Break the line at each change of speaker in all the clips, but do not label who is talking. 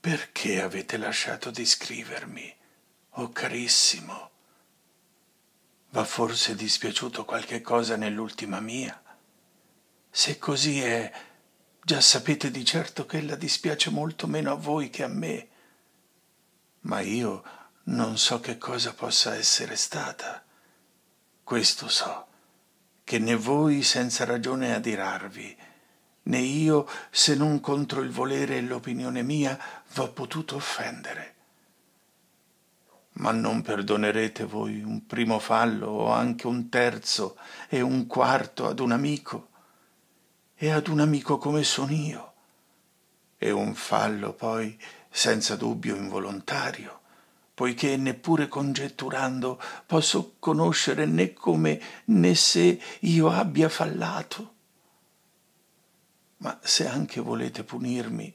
Perché avete lasciato di scrivermi? Oh carissimo, va forse dispiaciuto qualche cosa nell'ultima mia? Se così è, già sapete di certo che ella dispiace molto meno a voi che a me. Ma io non so che cosa possa essere stata. Questo so, che né voi senza ragione adirarvi, né io, se non contro il volere e l'opinione mia, v'ho potuto offendere. Ma non perdonerete voi un primo fallo o anche un terzo e un quarto ad un amico, e ad un amico come sono io, e un fallo poi senza dubbio involontario, poiché neppure congetturando posso conoscere né come né se io abbia fallato ma se anche volete punirmi,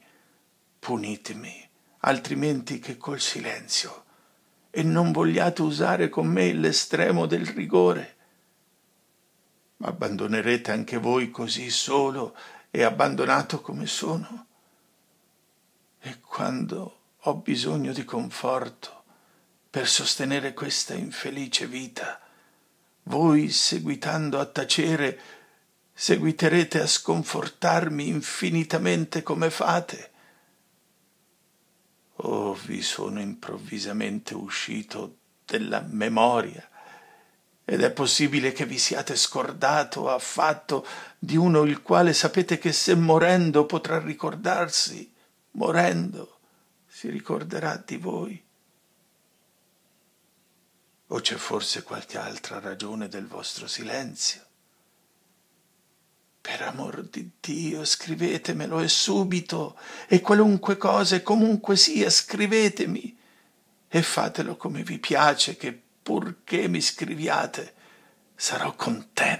punitemi, altrimenti che col silenzio, e non vogliate usare con me l'estremo del rigore. Abbandonerete anche voi così solo e abbandonato come sono? E quando ho bisogno di conforto per sostenere questa infelice vita, voi seguitando a tacere seguiterete a sconfortarmi infinitamente come fate? Oh, vi sono improvvisamente uscito della memoria ed è possibile che vi siate scordato affatto di uno il quale sapete che se morendo potrà ricordarsi, morendo si ricorderà di voi. O c'è forse qualche altra ragione del vostro silenzio? Per amor di Dio, scrivetemelo e subito, e qualunque cosa e comunque sia, scrivetemi, e fatelo come vi piace, che purché mi scriviate, sarò contento.